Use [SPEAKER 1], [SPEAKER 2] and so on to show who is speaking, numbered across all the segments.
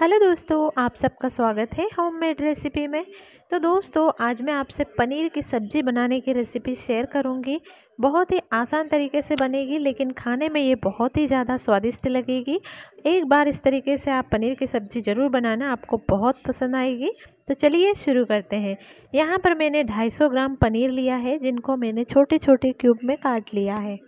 [SPEAKER 1] hello दोस्तों आप सबका स्वागत है होममेड रेसिपी में तो दोस्तों आज मैं आपसे पनीर की सब्ज़ी बनाने की रेसिपी शेयर करूंगी बहुत ही आसान तरीके से बनेगी लेकिन खाने में ये बहुत ही ज़्यादा स्वादिष्ट लगेगी एक बार इस तरीके से आप पनीर की सब्ज़ी ज़रूर बनाना आपको बहुत पसंद आएगी तो चलिए शुरू करते हैं यहाँ पर मैंने ढाई ग्राम पनीर लिया है जिनको मैंने छोटे छोटे क्यूब में काट लिया है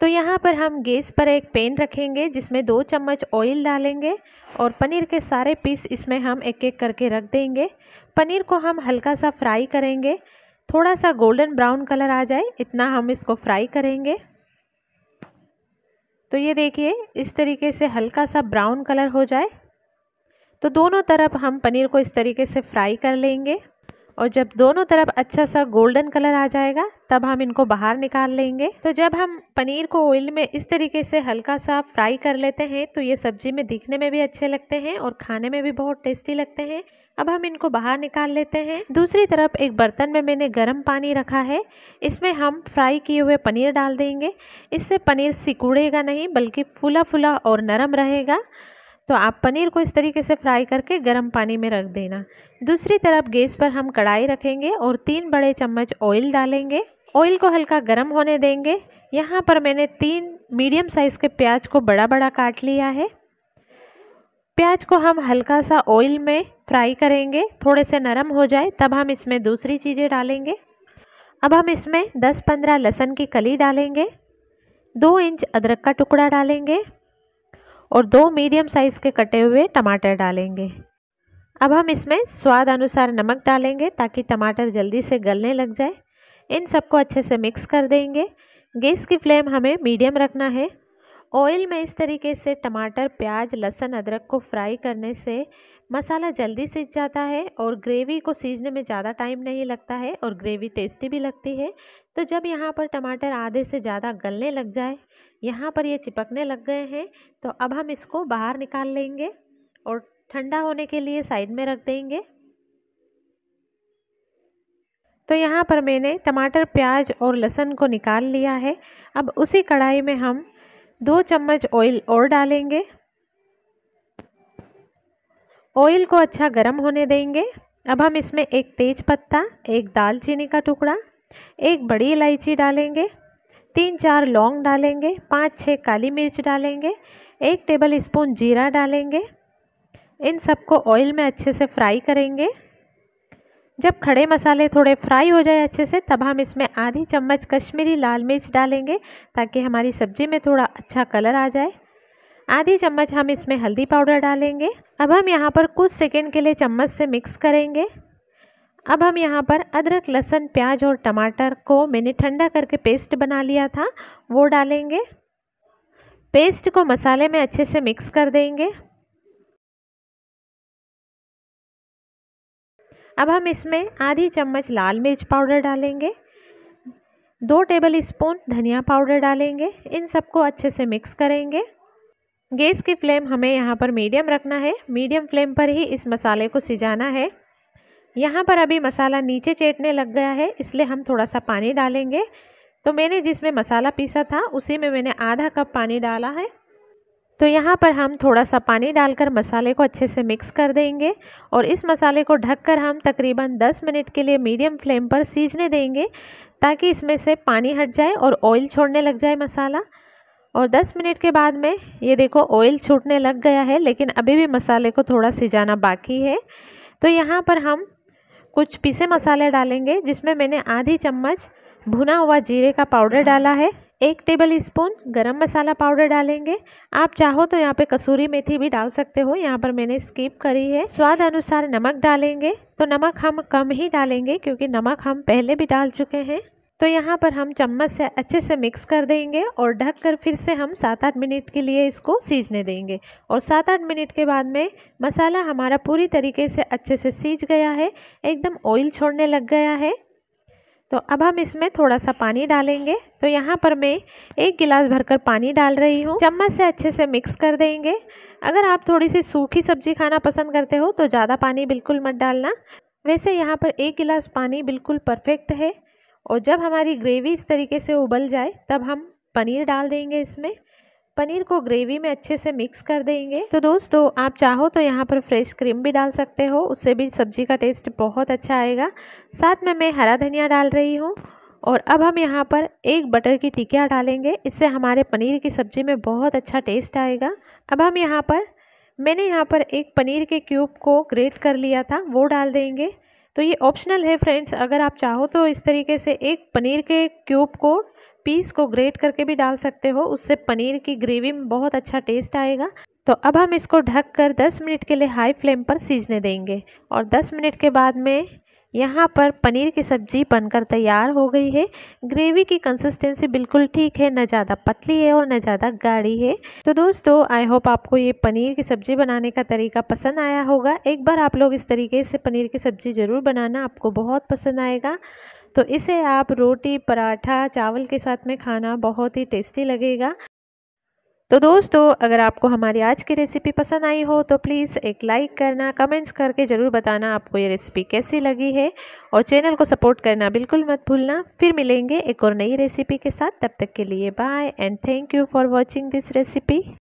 [SPEAKER 1] तो यहाँ पर हम गैस पर एक पैन रखेंगे जिसमें दो चम्मच ऑयल डालेंगे और पनीर के सारे पीस इसमें हम एक एक करके रख देंगे पनीर को हम हल्का सा फ्राई करेंगे थोड़ा सा गोल्डन ब्राउन कलर आ जाए इतना हम इसको फ्राई करेंगे तो ये देखिए इस तरीके से हल्का सा ब्राउन कलर हो जाए तो दोनों तरफ हम पनीर को इस तरीके से फ्राई कर लेंगे और जब दोनों तरफ अच्छा सा गोल्डन कलर आ जाएगा तब हम इनको बाहर निकाल लेंगे तो जब हम पनीर को ऑयल में इस तरीके से हल्का सा फ्राई कर लेते हैं तो ये सब्जी में दिखने में भी अच्छे लगते हैं और खाने में भी बहुत टेस्टी लगते हैं अब हम इनको बाहर निकाल लेते हैं दूसरी तरफ एक बर्तन में मैंने गर्म पानी रखा है इसमें हम फ्राई किए हुए पनीर डाल देंगे इससे पनीर सिकुड़ेगा नहीं बल्कि फूला फुला और नरम रहेगा तो आप पनीर को इस तरीके से फ्राई करके गर्म पानी में रख देना दूसरी तरफ गैस पर हम कढ़ाई रखेंगे और तीन बड़े चम्मच ऑयल डालेंगे ऑयल को हल्का गर्म होने देंगे यहाँ पर मैंने तीन मीडियम साइज़ के प्याज को बड़ा बड़ा काट लिया है प्याज को हम हल्का सा ऑयल में फ्राई करेंगे थोड़े से नरम हो जाए तब हम इसमें दूसरी चीज़ें डालेंगे अब हम इसमें 10-15 लहसुन की कली डालेंगे दो इंच अदरक का टुकड़ा डालेंगे और दो मीडियम साइज़ के कटे हुए टमाटर डालेंगे अब हम इसमें स्वाद अनुसार नमक डालेंगे ताकि टमाटर जल्दी से गलने लग जाए इन सबको अच्छे से मिक्स कर देंगे गैस की फ्लेम हमें मीडियम रखना है ऑयल में इस तरीके से टमाटर प्याज लहसुन अदरक को फ्राई करने से मसाला जल्दी सीज जाता है और ग्रेवी को सीजने में ज़्यादा टाइम नहीं लगता है और ग्रेवी टेस्टी भी लगती है तो जब यहाँ पर टमाटर आधे से ज़्यादा गलने लग जाए यहाँ पर ये यह चिपकने लग गए हैं तो अब हम इसको बाहर निकाल लेंगे और ठंडा होने के लिए साइड में रख देंगे तो यहाँ पर मैंने टमाटर प्याज और लहसुन को निकाल लिया है अब उसी कढ़ाई में हम दो चम्मच ऑयल और डालेंगे ऑयल को अच्छा गर्म होने देंगे अब हम इसमें एक तेज पत्ता एक दालचीनी का टुकड़ा एक बड़ी इलायची डालेंगे तीन चार लौंग डालेंगे पाँच छः काली मिर्च डालेंगे एक टेबल स्पून जीरा डालेंगे इन सबको ऑयल में अच्छे से फ्राई करेंगे जब खड़े मसाले थोड़े फ्राई हो जाए अच्छे से तब हम इसमें आधी चम्मच कश्मीरी लाल मिर्च डालेंगे ताकि हमारी सब्ज़ी में थोड़ा अच्छा कलर आ जाए आधी चम्मच हम इसमें हल्दी पाउडर डालेंगे अब हम यहाँ पर कुछ सेकेंड के लिए चम्मच से मिक्स करेंगे अब हम यहाँ पर अदरक लहसुन प्याज और टमाटर को मैंने ठंडा करके पेस्ट बना लिया था वो डालेंगे पेस्ट को मसाले में अच्छे से मिक्स कर देंगे अब हम इसमें आधी चम्मच लाल मिर्च पाउडर डालेंगे दो टेबल स्पून धनिया पाउडर डालेंगे इन सबको अच्छे से मिक्स करेंगे गैस की फ्लेम हमें यहाँ पर मीडियम रखना है मीडियम फ्लेम पर ही इस मसाले को सिजाना है यहाँ पर अभी मसाला नीचे चेटने लग गया है इसलिए हम थोड़ा सा पानी डालेंगे तो मैंने जिसमें मसाला पीसा था उसी में मैंने आधा कप पानी डाला है तो यहाँ पर हम थोड़ा सा पानी डालकर मसाले को अच्छे से मिक्स कर देंगे और इस मसाले को ढककर हम तकरीबन 10 मिनट के लिए मीडियम फ्लेम पर सीजने देंगे ताकि इसमें से पानी हट जाए और ऑयल छोड़ने लग जाए मसाला और 10 मिनट के बाद में ये देखो ऑयल छूटने लग गया है लेकिन अभी भी मसाले को थोड़ा सिजाना बाकी है तो यहाँ पर हम कुछ पीसे मसाले डालेंगे जिसमें मैंने आधी चम्मच भुना हुआ जीरे का पाउडर डाला है एक टेबल स्पून गरम मसाला पाउडर डालेंगे आप चाहो तो यहाँ पे कसूरी मेथी भी डाल सकते हो यहाँ पर मैंने स्किप करी है स्वाद अनुसार नमक डालेंगे तो नमक हम कम ही डालेंगे क्योंकि नमक हम पहले भी डाल चुके हैं तो यहाँ पर हम चम्मच से अच्छे से मिक्स कर देंगे और ढक कर फिर से हम सात आठ मिनट के लिए इसको सीजने देंगे और सात आठ मिनट के बाद में मसाला हमारा पूरी तरीके से अच्छे से सीज गया है एकदम ऑयल छोड़ने लग गया है तो अब हम इसमें थोड़ा सा पानी डालेंगे तो यहाँ पर मैं एक गिलास भरकर पानी डाल रही हूँ चम्मच से अच्छे से मिक्स कर देंगे अगर आप थोड़ी सी सूखी सब्जी खाना पसंद करते हो तो ज़्यादा पानी बिल्कुल मत डालना वैसे यहाँ पर एक गिलास पानी बिल्कुल परफेक्ट है और जब हमारी ग्रेवी इस तरीके से उबल जाए तब हम पनीर डाल देंगे इसमें पनीर को ग्रेवी में अच्छे से मिक्स कर देंगे तो दोस्तों आप चाहो तो यहाँ पर फ्रेश क्रीम भी डाल सकते हो उससे भी सब्जी का टेस्ट बहुत अच्छा आएगा साथ में मैं हरा धनिया डाल रही हूँ और अब हम यहाँ पर एक बटर की टिकिया डालेंगे इससे हमारे पनीर की सब्ज़ी में बहुत अच्छा टेस्ट आएगा अब हम यहाँ पर मैंने यहाँ पर एक पनीर के क्यूब को ग्रेट कर लिया था वो डाल देंगे तो ये ऑप्शनल है फ्रेंड्स अगर आप चाहो तो इस तरीके से एक पनीर के क्यूब को पीस को ग्रेट करके भी डाल सकते हो उससे पनीर की ग्रेवी में बहुत अच्छा टेस्ट आएगा तो अब हम इसको ढक कर 10 मिनट के लिए हाई फ्लेम पर सीजने देंगे और 10 मिनट के बाद में यहाँ पर पनीर की सब्ज़ी बनकर तैयार हो गई है ग्रेवी की कंसिस्टेंसी बिल्कुल ठीक है ना ज़्यादा पतली है और ना ज़्यादा गाढ़ी है तो दोस्तों आई होप आपको ये पनीर की सब्ज़ी बनाने का तरीका पसंद आया होगा एक बार आप लोग इस तरीके से पनीर की सब्ज़ी ज़रूर बनाना आपको बहुत पसंद आएगा तो इसे आप रोटी पराठा चावल के साथ में खाना बहुत ही टेस्टी लगेगा तो दोस्तों अगर आपको हमारी आज की रेसिपी पसंद आई हो तो प्लीज़ एक लाइक करना कमेंट्स करके ज़रूर बताना आपको ये रेसिपी कैसी लगी है और चैनल को सपोर्ट करना बिल्कुल मत भूलना फिर मिलेंगे एक और नई रेसिपी के साथ तब तक के लिए bye and thank you for watching this recipe